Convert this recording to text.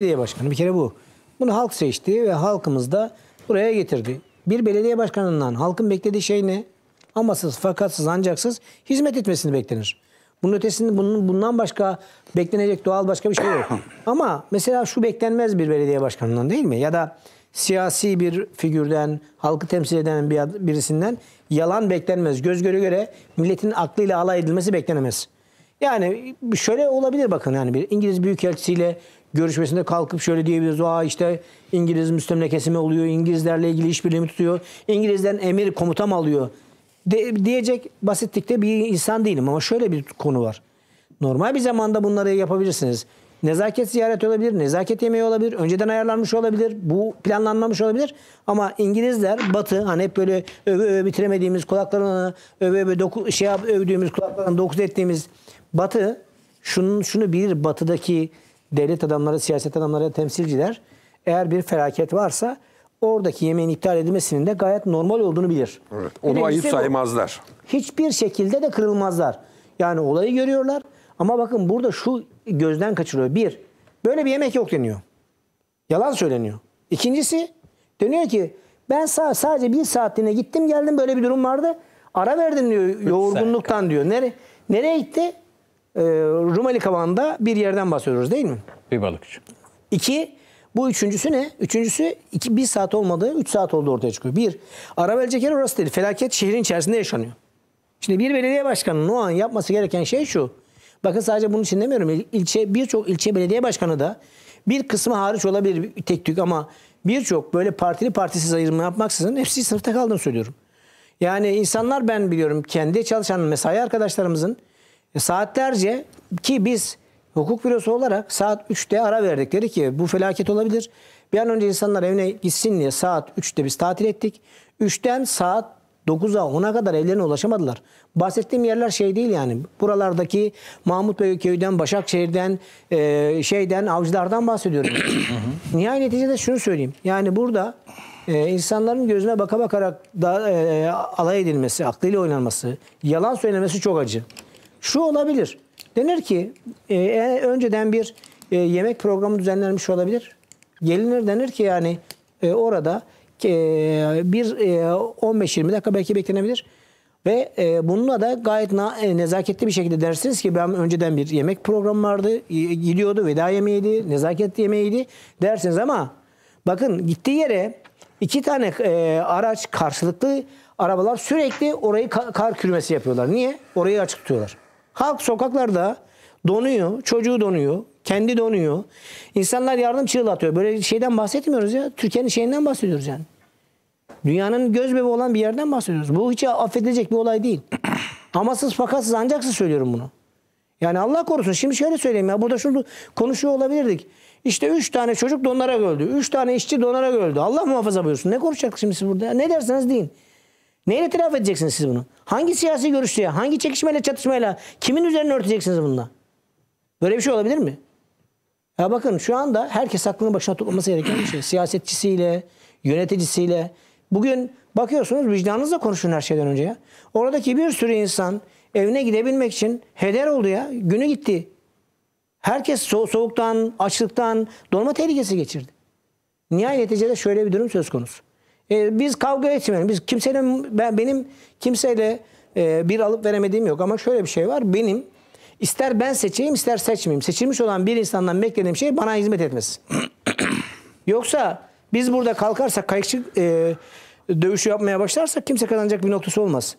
belediye başkanı bir kere bu. Bunu halk seçti ve halkımız da buraya getirdi. Bir belediye başkanından halkın beklediği şey ne? Amasız, fakatsız, ancaksız hizmet etmesini beklenir. Bunun ötesinde bunun, bundan başka beklenecek doğal başka bir şey yok. Ama mesela şu beklenmez bir belediye başkanından değil mi? Ya da siyasi bir figürden, halkı temsil eden bir, birisinden yalan beklenmez. Göz göre göre milletin aklıyla alay edilmesi beklenemez. Yani şöyle olabilir bakın yani bir İngiliz Büyükelçisiyle görüşmesinde kalkıp şöyle diyebiliriz. Aa işte İngiliz müstemlekesimi oluyor. İngilizlerle ilgili işbirliği tutuyor. İngilizden emir komutam alıyor? De, diyecek basitlikte bir insan değilim ama şöyle bir konu var. Normal bir zamanda bunları yapabilirsiniz. Nezaket ziyareti olabilir, nezaket yemeği olabilir, önceden ayarlanmış olabilir, bu planlanmamış olabilir. Ama İngilizler Batı hani hep böyle öve öve bitiremediğimiz kulaklarını öve öve doku, şey övdüğümüz kulaklarını dokuz ettiğimiz Batı şunun şunu bilir Batı'daki devlet adamları, siyaset adamları, temsilciler eğer bir felaket varsa oradaki yemeğin iptal edilmesinin de gayet normal olduğunu bilir. Evet, onu Birincisi ayıp saymazlar. hiçbir şekilde de kırılmazlar. Yani olayı görüyorlar ama bakın burada şu gözden kaçırıyor. Bir, böyle bir yemek yok deniyor. Yalan söyleniyor. İkincisi deniyor ki ben sadece bir saatliğine gittim geldim böyle bir durum vardı. Ara verdim diyor Üç yorgunluktan diyor. Nere, nereye gitti? e, Rumeli kavanda bir yerden bahsediyoruz değil mi? Bir balıkçı. İki, bu üçüncüsü ne? Üçüncüsü iki, bir saat olmadığı üç saat oldu ortaya çıkıyor. Bir, Arabel Ceker orası dedi. Felaket şehrin içerisinde yaşanıyor. Şimdi bir belediye başkanının o an yapması gereken şey şu. Bakın sadece bunun için demiyorum. İl, ilçe, birçok ilçe belediye başkanı da bir kısmı hariç olabilir tek tük ama birçok böyle partili partisiz ayrımı yapmaksızın hepsi sınıfta kaldığını söylüyorum. Yani insanlar ben biliyorum kendi çalışan mesai arkadaşlarımızın e, saatlerce ki biz hukuk bürosu olarak saat 3'te ara verdik. Dedi ki bu felaket olabilir. Bir an önce insanlar evine gitsin diye saat 3'te biz tatil ettik. 3'ten saat 9'a 10'a kadar evlerine ulaşamadılar. Bahsettiğim yerler şey değil yani. Buralardaki Mahmut Bey köyden, Başakşehir'den, e, şeyden, avcılardan bahsediyorum. Nihai neticede şunu söyleyeyim. Yani burada e, insanların gözüne baka bakarak da, e, alay edilmesi, aklıyla oynanması, yalan söylemesi çok acı. Şu olabilir. Denir ki e, e, önceden bir e, yemek programı düzenlenmiş olabilir. Gelinir denir ki yani e, orada e, bir e, 15-20 dakika belki beklenebilir. Ve e, bununla da gayet na, e, nezaketli bir şekilde dersiniz ki ben önceden bir yemek programı vardı. Gidiyordu veda yemeğiydi, nezaketli yemeğiydi dersiniz ama bakın gittiği yere iki tane e, araç karşılıklı arabalar sürekli orayı kar, kar kürmesi yapıyorlar. Niye? Orayı açık tutuyorlar. Halk sokaklarda donuyor, çocuğu donuyor, kendi donuyor. İnsanlar yardım çığlatıyor. Böyle şeyden bahsetmiyoruz ya. Türkiye'nin şeyinden bahsediyoruz yani. Dünyanın göz bebeği olan bir yerden bahsediyoruz. Bu hiç affedilecek bir olay değil. Amasız fakatsız ancaksız söylüyorum bunu. Yani Allah korusun. Şimdi şöyle söyleyeyim ya. Burada şunu konuşuyor olabilirdik. İşte üç tane çocuk donarak öldü. Üç tane işçi donarak öldü. Allah muhafaza buyursun. Ne konuşacak şimdi siz burada? Ne derseniz deyin. Neyle telafi edeceksiniz siz bunu? Hangi siyasi görüşle, hangi çekişmeyle, çatışmayla, kimin üzerine örteceksiniz bununla? Böyle bir şey olabilir mi? Ya bakın şu anda herkes aklını başına toplaması gereken bir şey. Siyasetçisiyle, yöneticisiyle. Bugün bakıyorsunuz vicdanınızla konuşun her şeyden önce ya. Oradaki bir sürü insan evine gidebilmek için heder oldu ya. Günü gitti. Herkes so soğuktan, açlıktan, dolma tehlikesi geçirdi. Nihayet neticede şöyle bir durum söz konusu. E, biz kavga etmiyoruz. Biz kimsenin ben benim kimseyle e, bir alıp veremediğim yok ama şöyle bir şey var. Benim ister ben seçeyim ister seçmeyeyim. Seçilmiş olan bir insandan beklediğim şey bana hizmet etmesi. Yoksa biz burada kalkarsak kayıkçı e, dövüşü yapmaya başlarsak kimse kazanacak bir noktası olmaz.